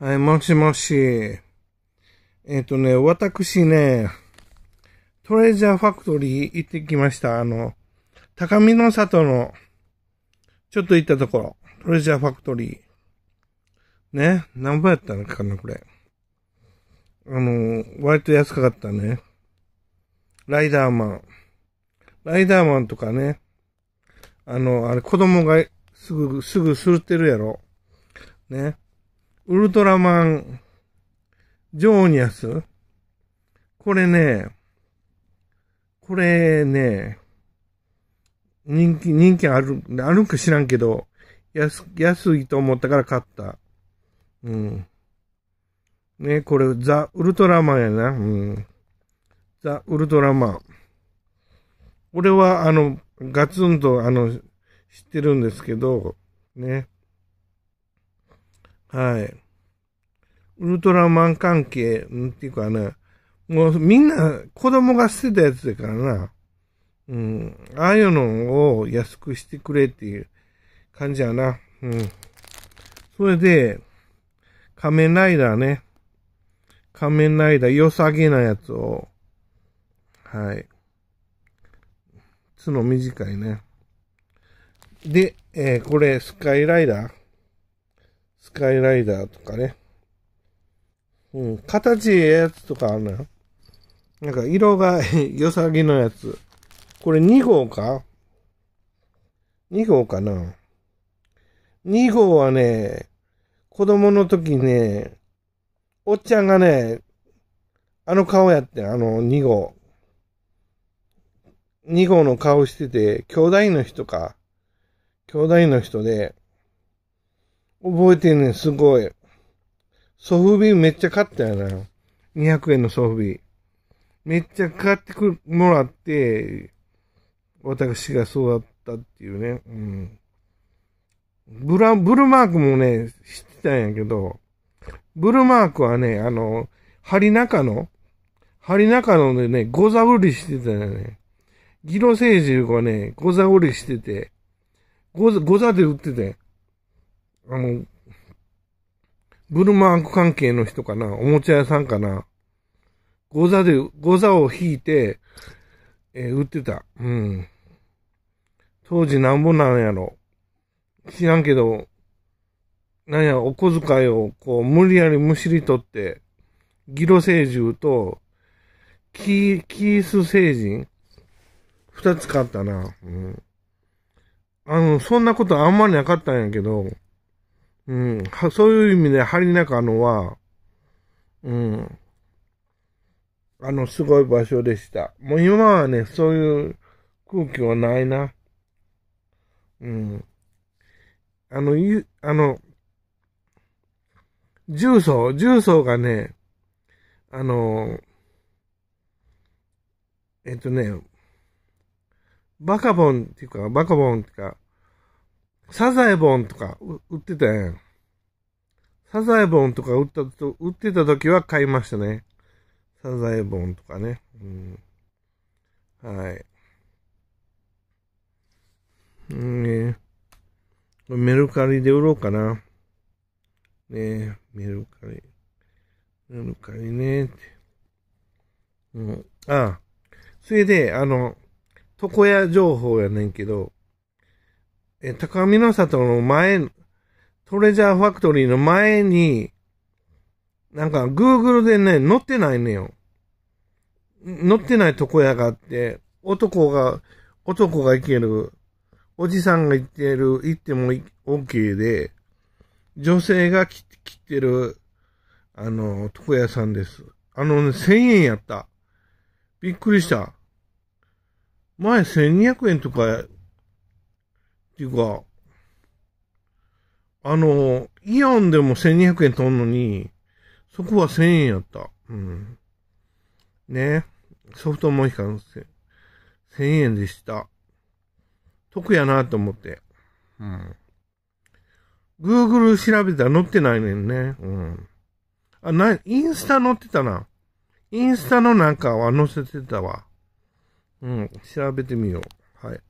はい、もしもし。えっ、ー、とね、私ね、トレジャーファクトリー行ってきました。あの、高見の里の、ちょっと行ったところ、トレジャーファクトリー。ね、何倍やったのかな、これ。あの、割と安かったね。ライダーマン。ライダーマンとかね。あの、あれ、子供がすぐ、すぐするってるやろ。ね。ウルトラマン、ジョーニアス。これね、これね、人気、人気ある、あるか知らんけど、安、安いと思ったから買った。うん。ね、これ、ザ・ウルトラマンやな。うん。ザ・ウルトラマン。俺は、あの、ガツンと、あの、知ってるんですけど、ね。はい。ウルトラマン関係、んっていうかね、もうみんな子供が捨てたやつだからな。うん。ああいうのを安くしてくれっていう感じやな。うん。それで、仮面ライダーね。仮面ライダー良さげなやつを、はい。角短いね。で、えー、これ、スカイライダースカイライダーとかね。うん、形ええやつとかあるのよ。なんか色が 良さげのやつ。これ2号か ?2 号かな ?2 号はね、子供の時ね、おっちゃんがね、あの顔やって、あの2号。2号の顔してて、兄弟の人か。兄弟の人で、覚えてんねん、すごい。ソフビめっちゃ買ったよな。200円のソフビ。めっちゃ買ってくもらって、私が育ったっていうね。うん。ブラ、ブルマークもね、知ってたんやけど、ブルマークはね、あの、ハリの、針中ハリでね、ゴザ売りしてたよね。ギロ星獣がね、ゴザ売りしてて、ゴザ、ゴザで売ってて。あの、ブルマーク関係の人かな、おもちゃ屋さんかな、ゴザで、ゴザを引いて、えー、売ってた。うん。当時なんぼなんやろ。知らんけど、なんや、お小遣いをこう、無理やりむしり取って、ギロ星獣と、キー、キース星人二つ買ったな。うん。あの、そんなことあんまりなかったんやけど、うん、そういう意味で、針中のは、うん、あの、すごい場所でした。もう今はね、そういう空気はないな。うん。あの、い、あの、重曹、重曹がね、あの、えっとね、バカボンっていうか、バカボンっていうか、サザエボンとか売ってたやん。サザエボンとか売ったと、売ってた時は買いましたね。サザエボンとかね。うん、はい。うん、ねメルカリで売ろうかな。ねメルカリ。メルカリねって。うん。ああ。それで、あの、床屋情報やねんけど、え高見の里の前、トレジャーファクトリーの前に、なんかグーグルでね、乗ってないのよ。乗ってないとこやがあって、男が、男が行ける、おじさんが行ってる、行っても OK で、女性が切ってる、あの、床屋さんです。あのね、1000円やった。びっくりした。前1200円とかっていうか、あの、イオンでも1200円取んのに、そこは1000円やった。うん。ね。ソフトモヒカン1000円でした。得やなと思って。うん。Google 調べたら載ってないねんね。うん。あ、ない、インスタ載ってたな。インスタのなんかは載せてたわ。うん。調べてみよう。はい。